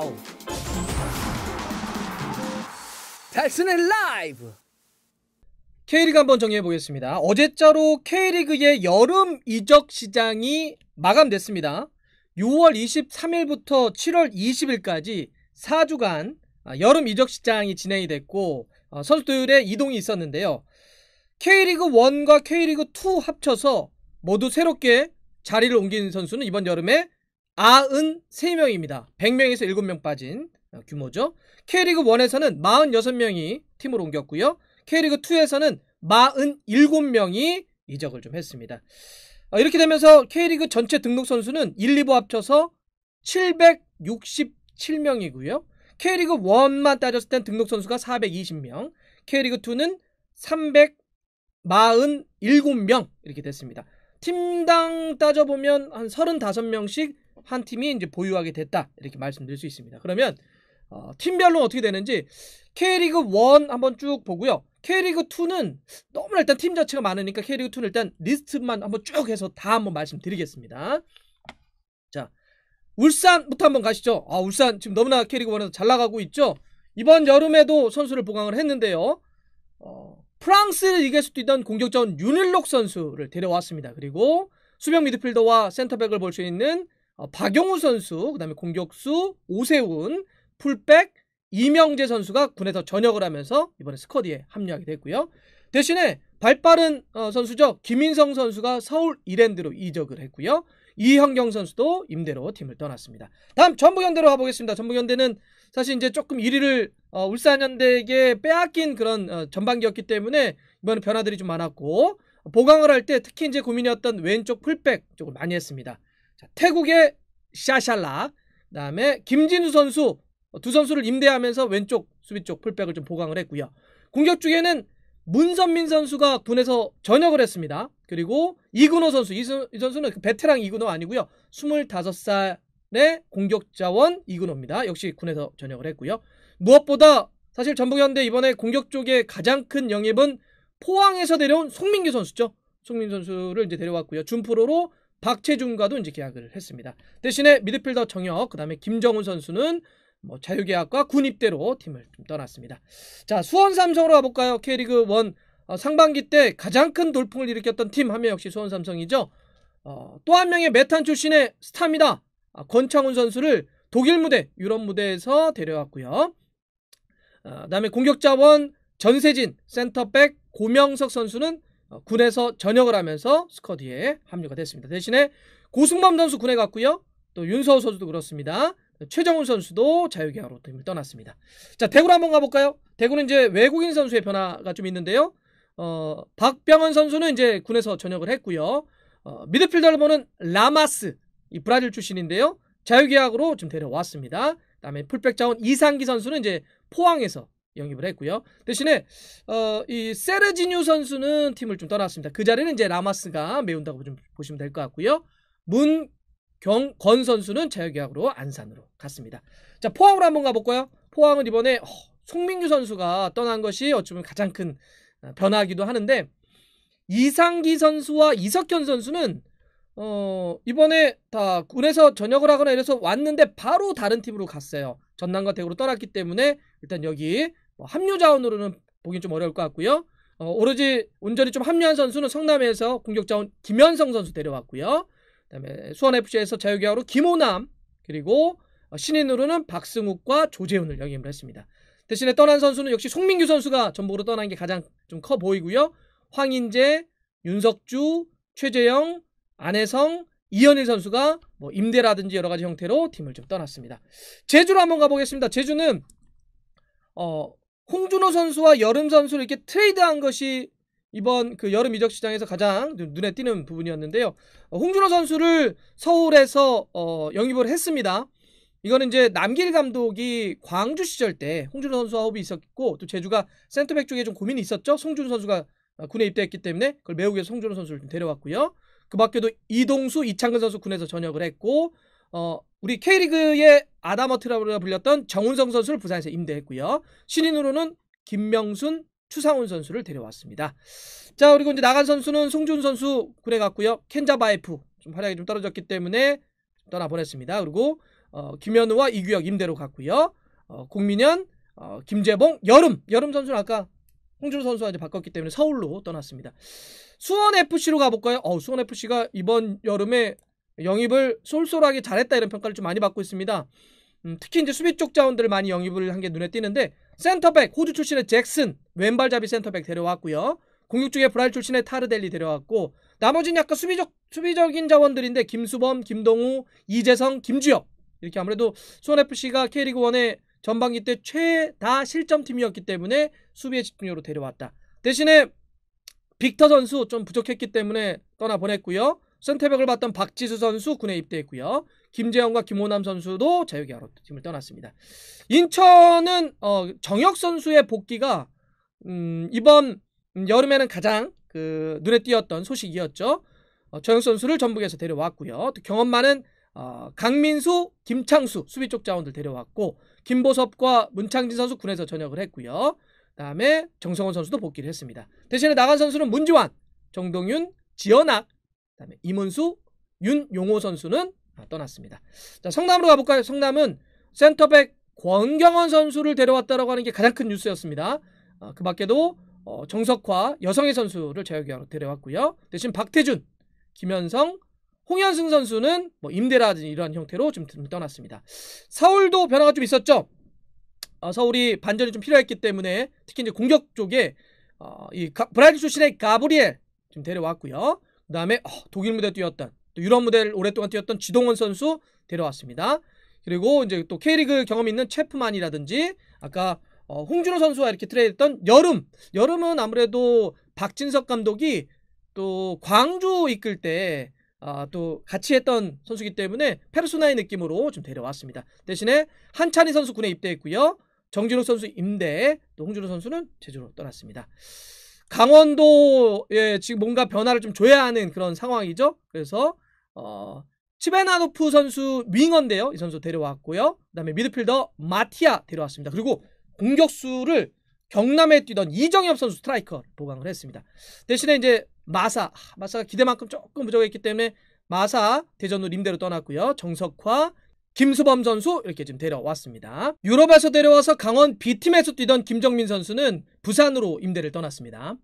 와우! 달슨의 라이브! K리그 한번 정리해 보겠습니다. 어제자로 K리그의 여름 이적 시장이 마감됐습니다. 6월 23일부터 7월 20일까지 4주간 아, 여름 이적 시장이 진행이 됐고 어, 선수들의 이동이 있었는데요. K리그 1과 K리그 2 합쳐서 모두 새롭게 자리를 옮긴 선수는 이번 여름에 93명입니다. 100명에서 7명 빠진 어, 규모죠. K리그 1에서는 46명이 팀을 옮겼고요. K리그 2에서는 47명이 이적을 좀 했습니다. 어, 이렇게 되면서 K리그 전체 등록 선수는 1, 2부 합쳐서 767명이고요. K리그 1만 따졌을 땐 등록 선수가 420명, K리그 2는 347명 이렇게 됐습니다. 팀당 따져보면 한 35명씩 한 팀이 이제 보유하게 됐다 이렇게 말씀드릴 수 있습니다. 그러면 어, 팀별로 어떻게 되는지 K리그 1 한번 쭉 보고요. K리그 2는 너무나 일단 팀 자체가 많으니까 K리그 2는 일단 리스트만 한번 쭉 해서 다 한번 말씀드리겠습니다. 자, 울산부터 한번 가시죠. 아, 울산 지금 너무나 K리그 1에서 잘 나가고 있죠. 이번 여름에도 선수를 보강을 했는데요. 어, 프랑스 이길 수도 있던 공격자원 윤일록 선수를 데려왔습니다. 그리고 수명 미드필더와 센터백을 볼 수 있는 어, 박용우 선수, 그다음에 공격수 오세훈, 풀백 이명재 선수가 군에서 전역을 하면서 이번에 스쿼드에 합류하게 됐고요. 대신에 발빠른 어, 선수죠. 김인성 선수가 서울 이랜드로 이적을 했고요. 이형경 선수도 임대로 팀을 떠났습니다. 다음 전북현대로 가보겠습니다. 전북현대는 사실 이제 조금 1위를 어, 울산현대에게 빼앗긴 그런 어, 전반기였기 때문에 이번에 변화들이 좀 많았고 보강을 할 때 특히 이제 고민이었던 왼쪽 풀백 쪽을 많이 했습니다. 자, 태국의 샤샬라, 그다음에 김진우 선수 어, 두 선수를 임대하면서 왼쪽 수비 쪽 풀백을 좀 보강을 했고요. 공격 중에는 문선민 선수가 군에서 전역을 했습니다. 그리고 이근호 선수, 이, 선수는 그 베테랑 이근호 아니고요. 25살의 공격자원 이근호입니다. 역시 군에서 전역을 했고요. 무엇보다 사실 전북현대 이번에 공격 쪽에 가장 큰 영입은 포항에서 데려온 송민규 선수죠. 송민규 선수를 이제 데려왔고요. 준프로로 박채준과도 이제 계약을 했습니다. 대신에 미드필더 정혁, 그다음에 김정훈 선수는 뭐 자유계약과 군입대로 팀을 떠났습니다. 자, 수원 삼성으로 가볼까요? K리그 1 어, 상반기 때 가장 큰 돌풍을 일으켰던 팀 하면 역시 수원 삼성이죠. 어, 또 한 명의 메탄 출신의 스타입니다. 아, 권창훈 선수를 독일 무대, 유럽 무대에서 데려왔고요. 어, 그다음에 공격자원 전세진, 센터백 고명석 선수는 어, 군에서 전역을 하면서 스쿼드에 합류가 됐습니다. 대신에 고승범 선수 군에 갔고요. 또 윤서우 선수도 그렇습니다. 최정훈 선수도 자유계약으로 팀을 떠났습니다. 자 대구로 한번 가볼까요? 대구는 이제 외국인 선수의 변화가 좀 있는데요. 어, 박병헌 선수는 이제 군에서 전역을 했고요. 어, 미드필더를 보는 라마스 이 브라질 출신인데요. 자유계약으로 좀 데려왔습니다. 그다음에 풀백 자원 이상기 선수는 이제 포항에서 영입을 했고요. 대신에 어, 이 세르지뉴 선수는 팀을 좀 떠났습니다. 그 자리는 이제 라마스가 메운다고 좀 보시면 될 것 같고요. 문경건 선수는 자유계약으로 안산으로 갔습니다. 자 포항으로 한번 가볼까요? 포항은 이번에 어, 송민규 선수가 떠난 것이 어쩌면 가장 큰변화기도 어, 하는데 이상기 선수와 이석현 선수는 어, 이번에 다 군에서 전역을 하거나 이래서 왔는데 바로 다른 팀으로 갔어요. 전남과 대구로 떠났기 때문에 일단 여기 뭐 합류 자원으로는 보긴 좀 어려울 것 같고요. 어, 오로지 온전히 좀 합류한 선수는 성남에서 공격 자원 김현성 선수 데려왔고요. 그다음에 수원 FC에서 자유계약으로 김호남 그리고 신인으로는 박승욱과 조재훈을 영입을 했습니다. 대신에 떠난 선수는 역시 송민규 선수가 전북으로 떠난 게 가장 좀 커 보이고요. 황인재, 윤석주, 최재영, 안혜성, 이현일 선수가 뭐 임대라든지 여러 가지 형태로 팀을 좀 떠났습니다. 제주로 한번 가보겠습니다. 제주는 어, 홍준호 선수와 여름 선수를 이렇게 트레이드한 것이 이번 그 여름 이적 시장에서 가장 눈에 띄는 부분이었는데요. 어, 홍준호 선수를 서울에서 어, 영입을 했습니다. 이거는 이제 남길 감독이 광주 시절 때 홍준호 선수와 호흡이 있었고 또 제주가 센터백 쪽에 좀 고민이 있었죠. 송준호 선수가 어, 군에 입대했기 때문에 그걸 메우기 위해서 송준호 선수를 데려왔고요. 그 밖에도 이동수, 이창근 선수 군에서 전역을 했고 어, 우리 K리그의 아담어트라고 불렸던 정운성 선수를 부산에서 임대했고요. 신인으로는 김명순, 추상훈 선수를 데려왔습니다. 자, 그리고 이제 나간 선수는 송준 선수 군에 갔고요. 켄자바이프좀 활약이 좀 떨어졌기 때문에 떠나 보냈습니다. 그리고 어, 김현우와 이규혁 임대로 갔고요. 어, 공민현, 어, 김재봉, 여름, 여름 선수는 아까 홍준호 선수가 이제 바꿨기 때문에 서울로 떠났습니다. 수원 FC로 가볼까요? 어, 수원 FC가 이번 여름에 영입을 솔솔하게 잘했다 이런 평가를 좀 많이 받고 있습니다. 음, 특히 이제 수비 쪽 자원들을 많이 영입을 한 게 눈에 띄는데 센터백 호주 출신의 잭슨 왼발잡이 센터백 데려왔고요. 공육 중에 브라질 출신의 타르델리 데려왔고 나머지는 약간 수비적 수비적인 자원들인데 김수범, 김동우, 이재성, 김주혁 이렇게 아무래도 수원 FC가 K리그 1의 전반기 때 최다 실점팀이었기 때문에 수비의 집중력으로 데려왔다. 대신에 빅터 선수 좀 부족했기 때문에 떠나보냈고요. 센터백을 봤던 박지수 선수 군에 입대했고요. 김재영과 김호남 선수도 자유계약로 팀을 떠났습니다. 인천은 어, 정혁 선수의 복귀가 음, 이번 여름에는 가장 그 눈에 띄었던 소식이었죠. 어, 정혁 선수를 전북에서 데려왔고요. 경험많은 어, 강민수, 김창수 수비 쪽 자원들 데려왔고 김보섭과 문창진 선수 군에서 전역을 했고요. 그 다음에 정성원 선수도 복귀를 했습니다. 대신에 나간 선수는 문지환, 정동윤, 지연학, 그다음에 이문수, 윤용호 선수는 아, 떠났습니다. 자, 성남으로 가볼까요? 성남은 센터백 권경원 선수를 데려왔다라고 하는 게 가장 큰 뉴스였습니다. 아, 그 밖에도 어, 정석화, 여성의 선수를 제외하고 데려왔고요. 대신 박태준, 김현성, 홍현승 선수는 뭐 임대라든지 이런 형태로 좀 떠났습니다. 서울도 변화가 좀 있었죠. 어, 서울이 반전이 좀 필요했기 때문에 특히 이제 공격 쪽에 어, 이 가, 브라질 출신의 가브리엘 지금 데려왔고요. 그 다음에 어, 독일 무대 뛰었던 또 유럽 무대를 오랫동안 뛰었던 지동원 선수 데려왔습니다. 그리고 이제 또 K리그 경험 있는 체프만이라든지 아까 어, 홍준호 선수와 이렇게 트레이드했던 여름 여름은 아무래도 박진석 감독이 또 광주 이끌 때 아, 또 같이 했던 선수기 때문에 페르소나의 느낌으로 좀 데려왔습니다. 대신에 한찬희 선수 군에 입대했고요. 정진욱 선수 임대에 또 홍준호 선수는 제주로 떠났습니다. 강원도 에 지금 뭔가 변화를 좀 줘야 하는 그런 상황이죠. 그래서 어, 치베나노프 선수 윙어인데요. 이 선수 데려왔고요. 그다음에 미드필더 마티아 데려왔습니다. 그리고 공격수를 경남에 뛰던 이정엽 선수 스트라이커 보강을 했습니다. 대신에 이제 마사, 마사가 기대만큼 조금 부족했기 때문에 마사 대전으로 임대로 떠났고요. 정석화, 김수범 선수 이렇게 지금 데려왔습니다. 유럽에서 데려와서 강원 B팀에서 뛰던 김정민 선수는 부산으로 임대를 떠났습니다.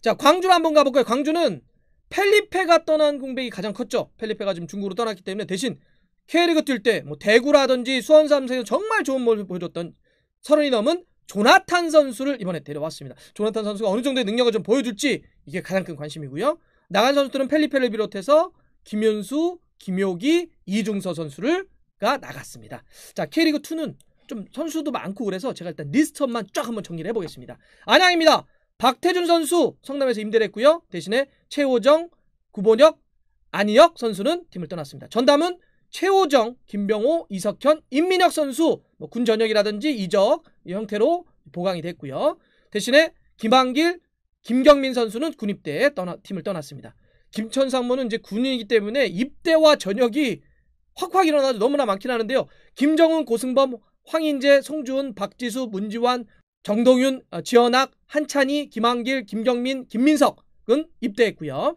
자, 광주로 한번 가볼까요? 광주는 펠리페가 떠난 공백이 가장 컸죠. 펠리페가 지금 중국으로 떠났기 때문에 대신 K리그 뛸때 뭐 대구라든지 수원 삼성에서 정말 좋은 모습을 보여줬던 서른이 넘은 조나탄 선수를 이번에 데려왔습니다. 조나탄 선수가 어느 정도의 능력을 좀 보여줄지 이게 가장 큰 관심이고요. 나간 선수들은 펠리페를 비롯해서 김현수 김효기, 이중서 선수를가 나갔습니다. 자, K리그 2는 좀 선수도 많고 그래서 제가 일단 리스트업만 쫙 한번 정리를 해보겠습니다. 안양입니다. 박태준 선수 성남에서 임대를 했고요. 대신에 최호정, 구본혁, 안희혁 선수는 팀을 떠났습니다. 전담은 최호정, 김병호, 이석현, 임민혁 선수 뭐군 전역이라든지 이적 형태로 보강이 됐고요. 대신에 김한길, 김경민 선수는 군입대에 떠나 팀을 떠났습니다. 김천 상무는 이제 군인이기 때문에 입대와 전역이 확확 일어나도 너무나 많긴 하는데요. 김정은, 고승범, 황인재, 송주은, 박지수, 문지환, 정동윤, 어, 지현학, 한찬희, 김한길, 김경민, 김민석은 입대했고요.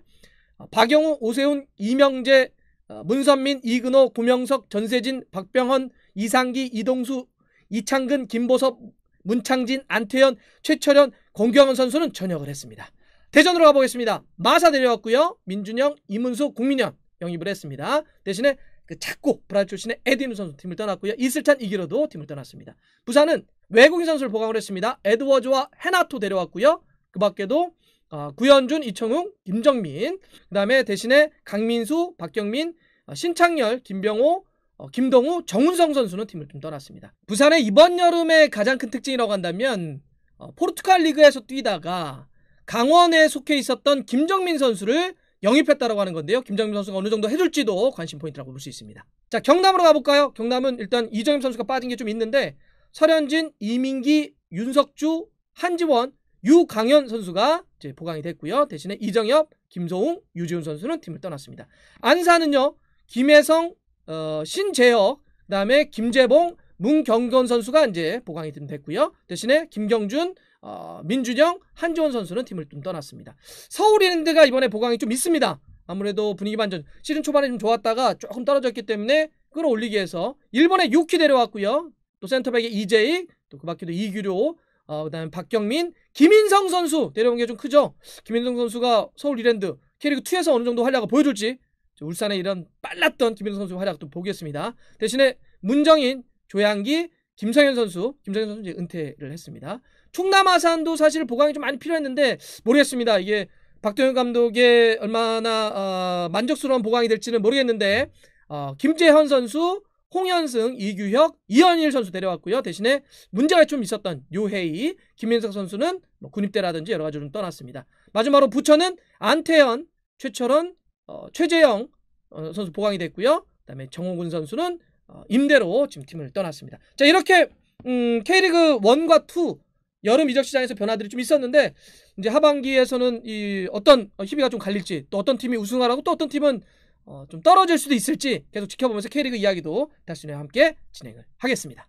어, 박영우, 오세훈, 이명재, 어, 문선민, 이근호, 고명석, 전세진, 박병헌, 이상기, 이동수, 이창근, 김보섭, 문창진, 안태현, 최철현, 공경원 선수는 전역을 했습니다. 대전으로 가보겠습니다. 마사 데려왔고요. 민준영, 이문수, 국민현 영입을 했습니다. 대신에 그 작고 브라질 출신의 에디누 선수 팀을 떠났고요. 이슬찬 이기로도 팀을 떠났습니다. 부산은 외국인 선수를 보강을 했습니다. 에드워즈와 헤나토 데려왔고요. 그 밖에도 어, 구현준, 이청웅, 김정민 그 다음에 대신에 강민수, 박경민, 어, 신창열, 김병호, 어, 김동우, 정운성 선수는 팀을 좀 떠났습니다. 부산의 이번 여름의 가장 큰 특징이라고 한다면 어, 포르투갈 리그에서 뛰다가 강원에 속해 있었던 김정민 선수를 영입했다라고 하는 건데요. 김정민 선수가 어느 정도 해줄지도 관심 포인트라고 볼 수 있습니다. 자, 경남으로 가볼까요? 경남은 일단 이정임 선수가 빠진 게 좀 있는데 서현진, 이민기, 윤석주, 한지원, 유강현 선수가 이제 보강이 됐고요. 대신에 이정엽, 김소웅, 유지훈 선수는 팀을 떠났습니다. 안산은요. 김혜성, 어, 신재혁, 그다음에 김재봉, 문경건 선수가 이제 보강이 좀 됐고요. 대신에 김경준, 어, 민준영, 한지원 선수는 팀을 좀 떠났습니다. 서울 이랜드가 이번에 보강이 좀 있습니다. 아무래도 분위기 반전. 시즌 초반에 좀 좋았다가 조금 떨어졌기 때문에 끌어올리기 위해서 일본에 6키 데려왔고요. 또 센터백에 이재희, 또그 밖에도 이규료, 어, 그다음에 박경민, 김인성 선수 데려온 게 좀 크죠. 김인성 선수가 서울 이랜드 캐리그 2에서 어느 정도 활약을 보여줄지 울산의 이런 빨랐던 김인성 선수 활약도 보겠습니다. 대신에 문정인, 조양기, 김상현 선수, 김상현 선수 이제 은퇴를 했습니다. 충남 아산도 사실 보강이 좀 많이 필요했는데 모르겠습니다. 이게 박도현 감독의 얼마나 어, 만족스러운 보강이 될지는 모르겠는데 어, 김재현 선수, 홍현승, 이규혁, 이현일 선수 데려왔고요. 대신에 문제가 좀 있었던 요해이, 김민석 선수는 뭐 군입대라든지 여러 가지로 떠났습니다. 마지막으로 부천은 안태현, 최철원, 어, 최재영 어, 선수 보강이 됐고요. 그다음에 정호군 선수는 어, 임대로 지금 팀을 떠났습니다. 자 이렇게 음, K리그 1과 2 여름 이적 시장에서 변화들이 좀 있었는데 이제 하반기에서는 이 어떤 희비가 좀 갈릴지 또 어떤 팀이 우승하라고 또 어떤 팀은 어, 좀 떨어질 수도 있을지 계속 지켜보면서 K리그 이야기도 다시 함께 진행을 하겠습니다.